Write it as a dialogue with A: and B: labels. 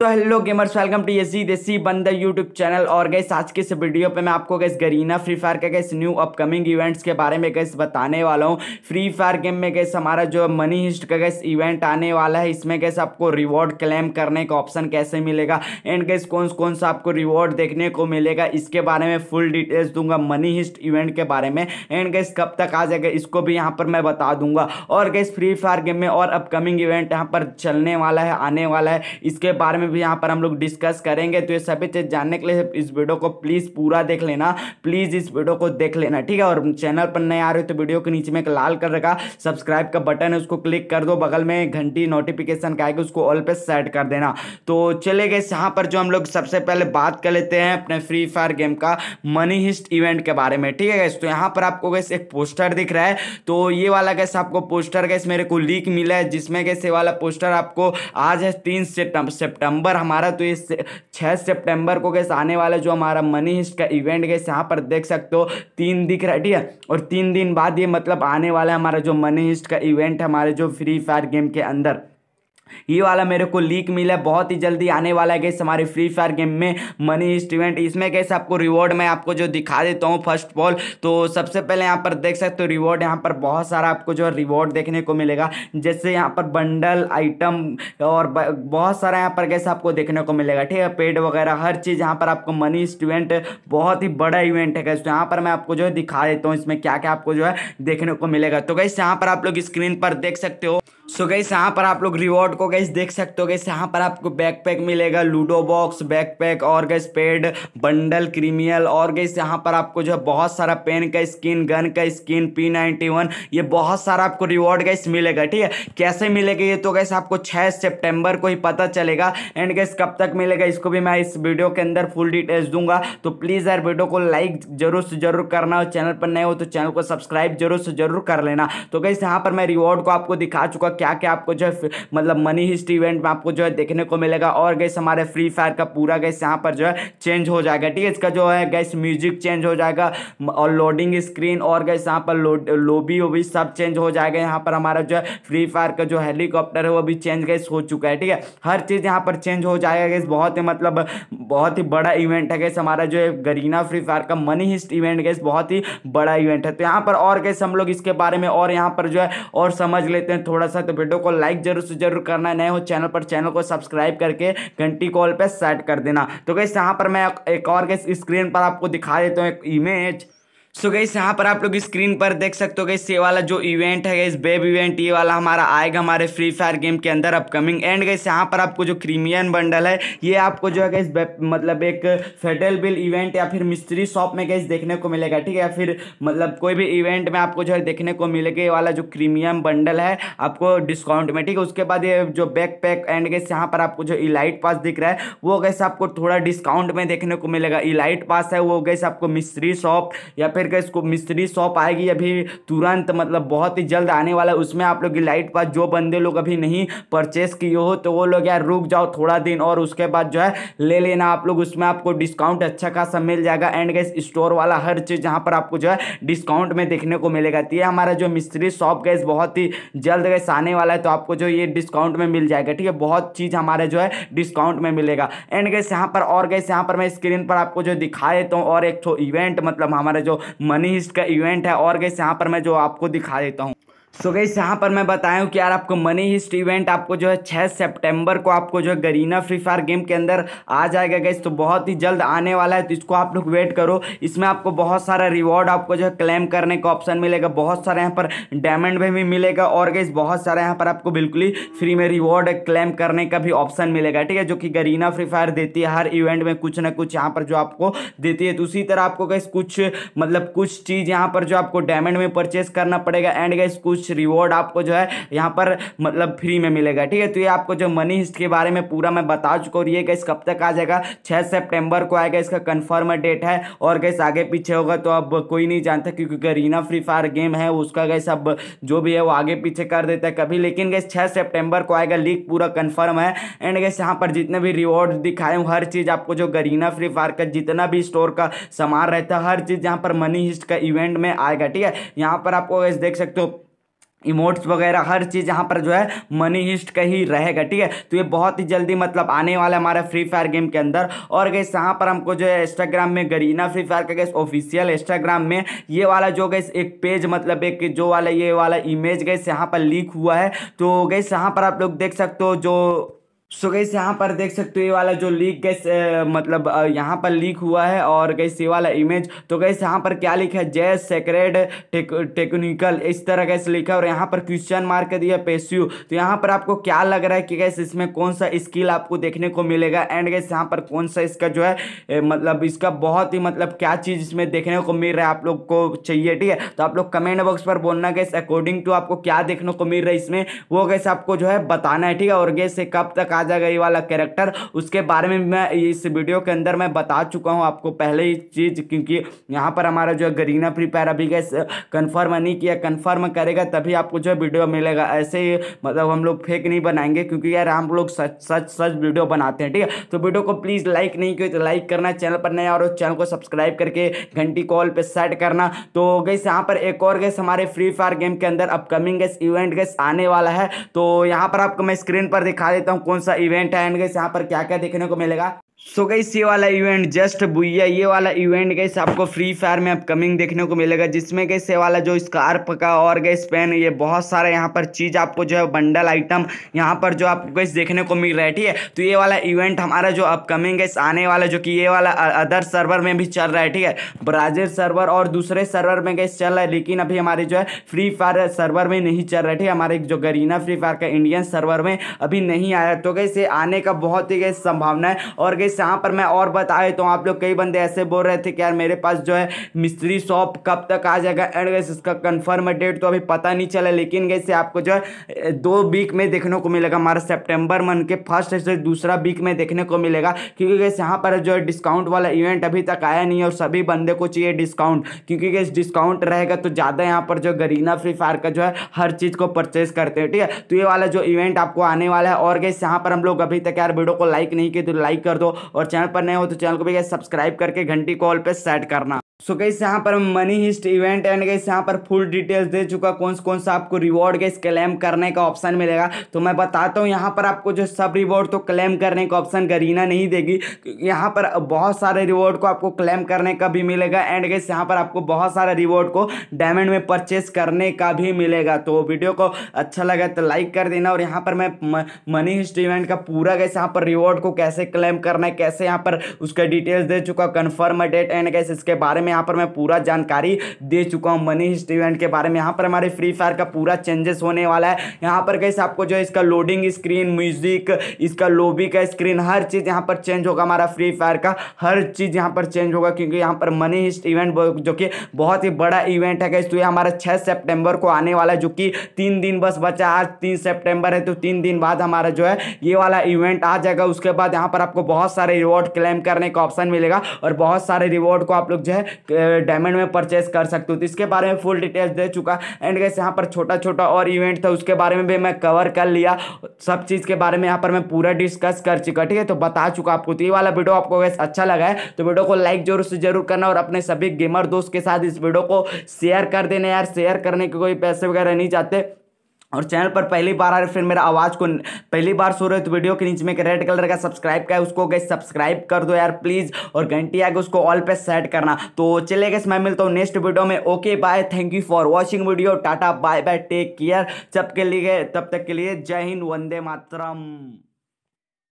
A: तो hello gamers welcome to यसी Desi Bandar YouTube channel और गैस आज के इस वीडियो पे मैं आपको गैस गरीना फ्री फायर का गैस न्यू अपकमिंग इवेंट्स के बारे में गैस बताने वाला हूँ फ्री फायर गेम में गैस हमारा जो मनी हिस्ट का गैस इवेंट आने वाला है इसमें गैस आपको रिवॉर्ड क्लेम करने का ऑप्शन कैसे मिलेगा एंड गैस कौन कौन सा आपको रिवॉर्ड देखने को मिलेगा इसके बारे में फुल डिटेल्स दूंगा मनी हिस्ट इवेंट के बारे में एंड गैस कब तक आ जाएगा इसको भी यहाँ पर मैं बता दूंगा और गैस फ्री फायर गेम में और अपकमिंग इवेंट यहाँ पर चलने वाला है आने वाला है इसके बारे में में भी यहाँ पर हम लोग डिस्कस करेंगे तो ये सभी चीज़ जानने के लिए इस वीडियो को प्लीज़ पूरा देख लेना प्लीज़ इस वीडियो को देख लेना ठीक है और चैनल पर नए आ रहे हो तो वीडियो के नीचे में एक लाल कलर का सब्सक्राइब का बटन है उसको क्लिक कर दो बगल में घंटी नोटिफिकेशन का आएगा उसको ऑल पे सेट कर देना तो चले गए यहाँ पर जो हम लोग सबसे पहले बात कर लेते हैं अपने फ्री फायर गेम का मनी हिस्ट इवेंट के बारे में ठीक है गैस तो यहाँ पर आपको गैस एक पोस्टर दिख रहा है तो ये वाला गैस आपको पोस्टर गैस मेरे को लीक मिला है जिसमें गैस ये वाला पोस्टर आपको आज है तीन सेप्टम नंबर हमारा तो इस छः सितंबर को कैसे आने वाला जो हमारा मनी हिस्ट का इवेंट गैस यहाँ पर देख सकते हो तीन दिख रहा है ठीक है और तीन दिन बाद ये मतलब आने वाला है हमारा जो मनी हिस्ट का इवेंट हमारे जो फ्री फायर गेम के अंदर ये वाला मेरे को लीक मिला है बहुत ही जल्दी आने वाला है गैस हमारे फ्री फायर गेम में मनी स्टूडेंट इसमें गैस आपको रिवॉर्ड मैं आपको जो दिखा देता हूँ फर्स्ट ऑल तो सबसे पहले यहाँ पर देख सकते हो रिवॉर्ड यहाँ पर बहुत सारा आपको जो है रिवॉर्ड देखने को मिलेगा जैसे यहाँ पर बंडल आइटम और बहुत सारा यहाँ पर गैस आपको देखने को मिलेगा ठीक है पेड वगैरह हर चीज़ यहाँ पर आपको मनी स्टूडेंट बहुत ही बड़ा इवेंट है गैस तो यहाँ पर मैं आपको जो है दिखा देता हूँ इसमें क्या क्या आपको जो है देखने को मिलेगा तो गैस यहाँ पर आप लोग स्क्रीन पर देख सकते हो सो गई यहाँ पर आप लोग रिवॉर्ड को गई देख सकते हो गई यहाँ पर आपको बैकपैक मिलेगा लूडो बॉक्स बैकपैक और गई पेड बंडल क्रीमियल और गई यहाँ पर आपको जो है बहुत सारा पेन का स्किन गन का स्किन पी नाइन्टी वन ये बहुत सारा आपको रिवॉर्ड गई मिलेगा ठीक है कैसे मिलेगा ये तो गैस आपको छः सेप्टेम्बर को ही पता चलेगा एंड गैस कब तक मिलेगा इसको भी मैं इस वीडियो के अंदर फुल डिटेल्स दूंगा तो प्लीज़ यार वीडियो को लाइक जरूर से जरूर करना और चैनल पर नए हो तो चैनल को सब्सक्राइब जरूर से जरूर कर लेना तो गई यहाँ पर मैं रिवॉर्ड को आपको दिखा चुका क्या जाके आपको जो है मतलब मनी हिस्ट इवेंट में आपको जो है देखने को मिलेगा और गैस हमारे फ्री फायर का पूरा गैस यहाँ पर जो है चेंज हो जाएगा ठीक है इसका जो है गैस म्यूजिक चेंज हो जाएगा और लोडिंग स्क्रीन और गैस यहाँ पर लोबी वोबी सब चेंज हो जाएगा यहाँ पर हमारा जो है फ्री फायर का जो हेलीकॉप्टर है वो भी चेंज गैस हो चुका है ठीक है हर चीज़ यहाँ पर चेंज हो जाएगा गैस बहुत ही मतलब बहुत ही बड़ा इवेंट है गैस हमारा जो है गरीना फ्री फायर का मनी हिस्ट इवेंट गैस बहुत ही बड़ा इवेंट है तो यहाँ पर और गैस हम लोग इसके बारे में और यहाँ पर जो है और समझ लेते हैं थोड़ा सा तो वीडियो को लाइक जरूर से जरूर करना नए हो चैनल पर चैनल को सब्सक्राइब करके घंटी कॉल पर सेट कर देना तो कैसे यहाँ पर मैं एक और के स्क्रीन पर आपको दिखा देता हूँ एक इमेज सो so गई यहाँ पर आप लोग स्क्रीन पर देख सकते हो गई ये वाला जो इवेंट है इस बेब इवेंट ये वाला हमारा आएगा हमारे फ्री फायर गेम के अंदर अपकमिंग एंड गई यहाँ पर आपको जो क्रीमियन बंडल है ये आपको जो है इस मतलब एक फेडरल बिल इवेंट या फिर मिस्त्री शॉप में गई देखने को मिलेगा ठीक है या फिर मतलब कोई भी इवेंट में आपको जो है देखने को मिलेगा ये वाला जो क्रीमियम बंडल है आपको डिस्काउंट में ठीक है उसके बाद ये जो बैक पैक एंड गई यहाँ पर आपको जो इलाइट पास दिख रहा है वो गैस आपको थोड़ा डिस्काउंट में देखने को मिलेगा इलाइट पास है वो गैस आपको मिस्त्री शॉप या फिर फिर गैस को मिस्त्री शॉप आएगी अभी तुरंत मतलब बहुत ही जल्द आने वाला है उसमें आप लोग की लाइट पास जो बंदे लोग अभी नहीं परचेस किए हो तो वो लोग यार रुक जाओ थोड़ा दिन और उसके बाद जो है ले लेना आप लोग उसमें आपको डिस्काउंट अच्छा खासा मिल जाएगा एंड गैस स्टोर वाला हर चीज़ जहाँ पर आपको जो है डिस्काउंट में देखने को मिलेगा तो ये हमारा जो मिस्त्री शॉप गैस बहुत ही जल्द गैस आने वाला है तो आपको जो ये डिस्काउंट में मिल जाएगा ठीक है बहुत चीज़ हमारे जो है डिस्काउंट में मिलेगा एंड गैस यहाँ पर और गैस यहाँ पर मैं स्क्रीन पर आपको जो दिखा देता हूँ और एक तो इवेंट मतलब हमारे जो मनी हिस्ट का इवेंट है और गैस यहाँ पर मैं जो आपको दिखा देता हूँ सो so गई यहाँ पर मैं बताया हूँ कि यार आपको मनी हिस्ट इवेंट आपको जो है छः सितंबर को आपको जो है गरीना फ्री फायर गेम के अंदर आ जाएगा गैस तो बहुत ही जल्द आने वाला है तो इसको आप लोग वेट करो इसमें आपको बहुत सारा रिवॉर्ड आपको जो है क्लेम करने का ऑप्शन मिलेगा बहुत सारे यहाँ पर डायमंड भी, भी मिलेगा और गई बहुत सारे यहाँ पर आपको बिल्कुल ही फ्री में रिवॉर्ड क्लेम करने का भी ऑप्शन मिलेगा ठीक है जो कि गरीना फ्री फायर देती है हर इवेंट में कुछ ना कुछ यहाँ पर जो आपको देती है तो उसी तरह आपको गई कुछ मतलब कुछ चीज़ यहाँ पर जो आपको डायमंड में परचेस करना पड़ेगा एंड गई कुछ कुछ रिवॉर्ड आपको जो है यहाँ पर मतलब फ्री में मिलेगा ठीक है तो ये आपको जो मनी हिस्ट के बारे में पूरा मैं बता चुका हूँ ये गैस कब तक आ जाएगा छः सेप्टेम्बर को आएगा इसका कन्फर्म डेट है और गैस आगे पीछे होगा तो अब कोई नहीं जानता क्योंकि गरीना फ्री फायर गेम है उसका गैस अब जो भी है वो आगे पीछे कर देता है कभी लेकिन गैस छः सेप्टेम्बर को आएगा लीक पूरा कन्फर्म है एंड गैस यहाँ पर जितने भी रिवॉर्ड दिखाए हूँ हर चीज़ आपको जो गरीना फ्री फायर का जितना भी स्टोर का सामान रहता है हर चीज़ यहाँ पर मनी हिस्ट का इवेंट में आएगा ठीक है यहाँ पर आपको गैस देख सकते हो इमोट्स वगैरह हर चीज़ यहाँ पर जो है मनी हिस्ट का ही रहेगा ठीक है तो ये बहुत ही जल्दी मतलब आने वाला है हमारा फ्री फायर गेम के अंदर और गैस यहाँ पर हमको जो है इंस्टाग्राम में गरीना फ्री फायर का गैस ऑफिशियल इंस्टाग्राम में ये वाला जो गैस एक पेज मतलब एक जो वाला ये वाला इमेज गैस यहाँ पर लीक हुआ है तो गैस यहाँ पर आप लोग देख सकते हो जो सो so गैस यहाँ पर देख सकते हो ये वाला जो लीक गैस मतलब यहाँ पर लीक हुआ है और गैस ये वाला इमेज तो गैस यहाँ पर क्या लिखा है जय सेक्रेड टेक, टेक्निकल इस तरह गैस लिखा है और यहाँ पर क्वेश्चन मार्क दिया पेस्यू तो यहाँ पर आपको क्या लग रहा है कि गैस इसमें कौन सा स्किल आपको देखने को मिलेगा एंड गैस यहाँ पर कौन सा इसका जो है ए, मतलब इसका बहुत ही मतलब क्या चीज़ इसमें देखने को मिल रहा है आप लोग को चाहिए ठीक है तो आप लोग कमेंट बॉक्स पर बोलना गैस अकॉर्डिंग टू आपको क्या देखने को मिल रहा है इसमें वो गैस आपको जो है बताना है ठीक है और गैस कब तक आ जाएगा ये वाला कैरेक्टर उसके बारे में मैं इस वीडियो के अंदर मैं बता चुका हूँ आपको पहले ही चीज़ क्योंकि यहाँ पर हमारा जो है गरीना फ्री फायर अभी गैस कन्फर्म नहीं किया कन्फर्म करेगा तभी आपको जो वीडियो मिलेगा ऐसे ही मतलब हम लोग फेक नहीं बनाएंगे क्योंकि यार हम लोग सच सच सच वीडियो बनाते हैं ठीक है तो वीडियो को प्लीज़ लाइक नहीं किया तो लाइक करना चैनल पर नया और चैनल को सब्सक्राइब करके घंटी कॉल पर सेट करना तो गैस यहाँ पर एक और गैस हमारे फ्री फायर गेम के अंदर अपकमिंग गैस इवेंट गैस आने वाला है तो यहाँ पर आपको मैं स्क्रीन पर दिखा देता हूँ कौन सा सा इवेंट है एंड गैस यहाँ पर क्या क्या देखने को मिलेगा सो so गई ये वाला इवेंट जस्ट बुइया ये वाला इवेंट गई आपको फ्री फायर में अपकमिंग देखने को मिलेगा जिसमें गई ये वाला जो स्कार्प का और गई पेन ये बहुत सारे यहाँ पर चीज़ आपको जो है बंडल आइटम यहाँ पर जो आपको गई देखने को मिल रहा है ठीक है तो ये वाला इवेंट हमारा जो अपकमिंग गई आने वाला जो कि ये वाला अदर सर्वर में भी चल रहा है ठीक है ब्राज़ील सर्वर और दूसरे सर्वर में गई चल रहा है लेकिन अभी हमारे जो है फ्री फायर सर्वर में नहीं चल रहा है ठीक है हमारे जो गरीना फ्री फायर का इंडियन सर्वर में अभी नहीं आया तो गई आने का बहुत ही गई संभावना है और गई गाइस यहाँ पर मैं और बताए तो आप लोग कई बंदे ऐसे बोल रहे थे कि यार मेरे पास जो है मिस्त्री शॉप कब तक आ जाएगा एंड गैस इसका कन्फर्म डेट तो अभी पता नहीं चला लेकिन गैसे आपको जो है दो वीक में देखने को मिलेगा हमारा सेप्टेम्बर मंथ के फर्स्ट से दूसरा वीक में देखने को मिलेगा क्योंकि गैस यहाँ पर जो है डिस्काउंट वाला इवेंट अभी तक आया नहीं है और सभी बंदे को चाहिए डिस्काउंट क्योंकि गैस डिस्काउंट रहेगा तो ज़्यादा यहाँ पर जो गरीना फ्री फायर का जो है हर चीज़ को परचेज करते हैं ठीक है तो ये वाला जो इवेंट आपको आने वाला है और गैस यहाँ पर हम लोग अभी तक यार वीडियो को लाइक नहीं किए तो लाइक कर दो और चैनल पर नए हो तो चैनल को भी सब्सक्राइब करके घंटी कॉल पर सेट करना सो गई यहाँ पर मनी हिस्ट इवेंट एंड गई यहाँ पर फुल डिटेल्स दे चुका कौन कौन सा आपको रिवॉर्ड गई क्लेम करने का ऑप्शन मिलेगा तो मैं बताता हूँ यहाँ पर आपको जो सब रिवॉर्ड तो क्लेम करने का ऑप्शन गरीना नहीं देगी यहाँ पर बहुत सारे रिवॉर्ड को आपको क्लेम करने का भी मिलेगा एंड गई यहाँ पर आपको बहुत सारे रिवॉर्ड को डायमंड में परचेस करने का भी मिलेगा तो वीडियो को अच्छा लगा तो लाइक कर देना और यहाँ पर मैं मनी हिस्ट इवेंट का पूरा गैस यहाँ पर रिवॉर्ड को कैसे क्लेम करना है कैसे यहाँ पर उसका डिटेल्स दे चुका कन्फर्म डेट एंड गैस इसके बारे में में यहाँ पर मैं पूरा जानकारी दे चुका हूँ मनी हिस्ट्री इवेंट के बारे में यहाँ पर हमारे फ्री फायर का पूरा चेंजेस होने वाला है यहाँ पर कैसे आपको जो इसका लोडिंग स्क्रीन म्यूजिक इसका लोबी का स्क्रीन हर चीज़ यहाँ पर चेंज होगा हमारा फ्री फायर का हर चीज़ यहाँ पर चेंज होगा क्योंकि यहाँ पर मनी हिस्ट इवेंट जो कि बहुत ही बड़ा इवेंट है तो ये हमारा छः सेप्टेम्बर को आने वाला है जो कि तीन दिन बस बचा आज तीन सेप्टेम्बर है तो तीन दिन बाद हमारा जो है ये वाला इवेंट आ जाएगा उसके बाद यहाँ पर आपको बहुत सारे रिवॉर्ड क्लेम करने का ऑप्शन मिलेगा और बहुत सारे रिवॉर्ड को आप लोग जो है डायमंड में परचेस कर सकते हो तो इसके बारे में फुल डिटेल्स दे चुका एंड गैस यहाँ पर छोटा छोटा और इवेंट था उसके बारे में भी मैं कवर कर लिया सब चीज़ के बारे में यहाँ पर मैं पूरा डिस्कस कर चुका ठीक है तो बता चुका आपको तो ये वाला वीडियो आपको वैसे अच्छा लगा है तो वीडियो को लाइक जरूर से जरूर करना और अपने सभी गेमर दोस्त के साथ इस वीडियो को शेयर कर देना यार शेयर करने के कोई पैसे वगैरह नहीं चाहते और चैनल पर पहली बार आ रहे फिर मेरा आवाज़ को पहली बार सो रहे हो तो वीडियो के नीचे में एक रेड कलर का सब्सक्राइब का है उसको गए सब्सक्राइब कर दो यार प्लीज़ और घंटी आगे उसको ऑल पे सेट करना तो चले गए मैं मिलता हूँ नेक्स्ट वीडियो में okay bye thank you for watching video tata bye bye take care जब के लिए तब तक के लिए जय हिंद वंदे मातरम